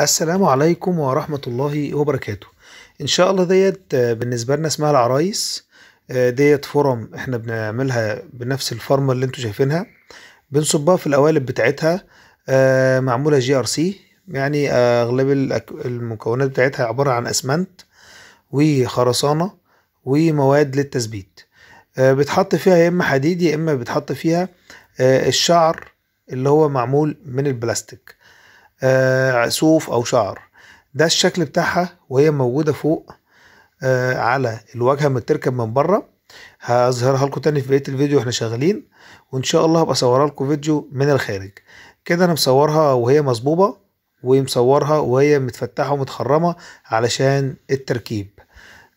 السلام عليكم ورحمة الله وبركاته إن شاء الله ديت آه، بالنسبة لنا اسمها العرايس آه، ديت فرم احنا بنعملها بنفس الفرمة اللي انتوا شايفينها بنصبها في القوالب بتاعتها آه، معمولة جي ار سي يعني اغلب المكونات بتاعتها عبارة عن اسمنت وخرسانة ومواد للتثبيت بتحط فيها يا اما حديد يا اما بتحط فيها الشعر اللي هو معمول من البلاستيك صوف آه، او شعر ده الشكل بتاعها وهي موجوده فوق آه، على الواجهه لما من بره هظهرها لكم تاني في بقيه الفيديو واحنا شغالين وان شاء الله هبقى اصورها لكم فيديو من الخارج كده انا مصورها وهي مصبوبه ومصورها وهي متفتحه ومتخرمه علشان التركيب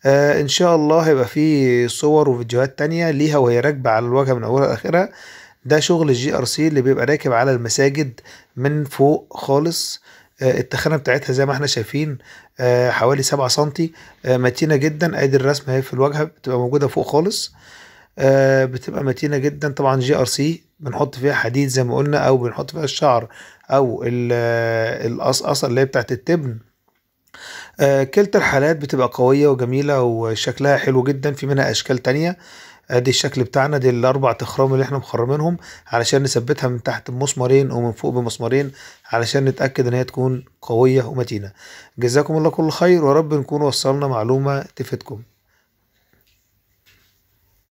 آه ان شاء الله هيبقى في صور وفيديوهات تانية ليها وهي راكبه على الواجهه من اولها لاخرها ده شغل الجي ار سي اللي بيبقى راكب على المساجد من فوق خالص آه، التخانه بتاعتها زي ما احنا شايفين آه، حوالي سبعة سنتي آه، متينه جدا ادي الرسمه اهي في الواجهه بتبقى موجوده فوق خالص بتبقى متينه جدا طبعا جي ار سي بنحط فيها حديد زي ما قلنا او بنحط فيها الشعر او القصقصه اللي هي بتاعت التبن كلتا الحالات بتبقى قوية وجميلة وشكلها حلو جدا في منها أشكال تانية ادي الشكل بتاعنا دي الاربع تخرام اللي احنا مخرمينهم علشان نثبتها من تحت بمسمارين ومن فوق بمسمارين علشان نتاكد ان هي تكون قويه ومتينه جزاكم الله كل خير ورب نكون وصلنا معلومه تفيدكم